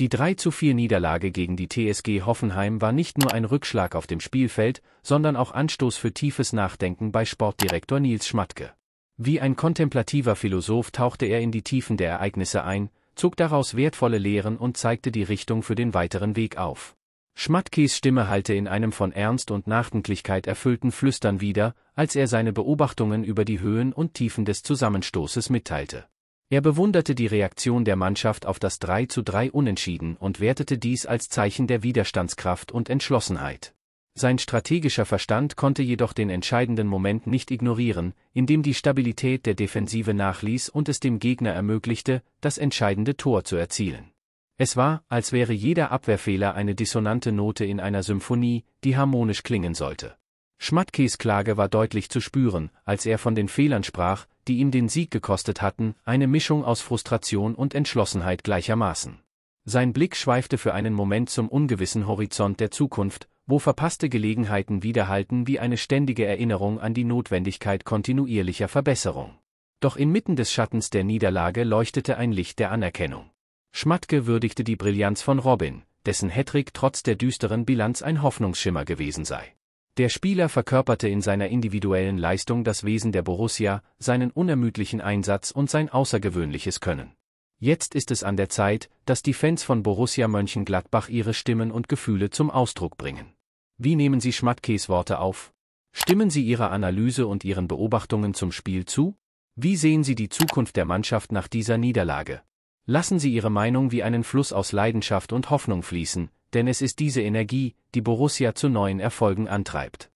Die 3 zu 4 Niederlage gegen die TSG Hoffenheim war nicht nur ein Rückschlag auf dem Spielfeld, sondern auch Anstoß für tiefes Nachdenken bei Sportdirektor Nils Schmatke. Wie ein kontemplativer Philosoph tauchte er in die Tiefen der Ereignisse ein, zog daraus wertvolle Lehren und zeigte die Richtung für den weiteren Weg auf. Schmatkes Stimme hallte in einem von Ernst und Nachdenklichkeit erfüllten Flüstern wieder, als er seine Beobachtungen über die Höhen und Tiefen des Zusammenstoßes mitteilte. Er bewunderte die Reaktion der Mannschaft auf das 3:3 Unentschieden und wertete dies als Zeichen der Widerstandskraft und Entschlossenheit. Sein strategischer Verstand konnte jedoch den entscheidenden Moment nicht ignorieren, in dem die Stabilität der Defensive nachließ und es dem Gegner ermöglichte, das entscheidende Tor zu erzielen. Es war, als wäre jeder Abwehrfehler eine dissonante Note in einer Symphonie, die harmonisch klingen sollte. Schmatkes Klage war deutlich zu spüren, als er von den Fehlern sprach, die ihm den Sieg gekostet hatten, eine Mischung aus Frustration und Entschlossenheit gleichermaßen. Sein Blick schweifte für einen Moment zum ungewissen Horizont der Zukunft, wo verpasste Gelegenheiten widerhalten wie eine ständige Erinnerung an die Notwendigkeit kontinuierlicher Verbesserung. Doch inmitten des Schattens der Niederlage leuchtete ein Licht der Anerkennung. Schmatke würdigte die Brillanz von Robin, dessen Hattrick trotz der düsteren Bilanz ein Hoffnungsschimmer gewesen sei. Der Spieler verkörperte in seiner individuellen Leistung das Wesen der Borussia, seinen unermüdlichen Einsatz und sein außergewöhnliches Können. Jetzt ist es an der Zeit, dass die Fans von Borussia Mönchengladbach ihre Stimmen und Gefühle zum Ausdruck bringen. Wie nehmen Sie Schmattkes Worte auf? Stimmen Sie Ihrer Analyse und Ihren Beobachtungen zum Spiel zu? Wie sehen Sie die Zukunft der Mannschaft nach dieser Niederlage? Lassen Sie Ihre Meinung wie einen Fluss aus Leidenschaft und Hoffnung fließen, denn es ist diese Energie, die Borussia zu neuen Erfolgen antreibt.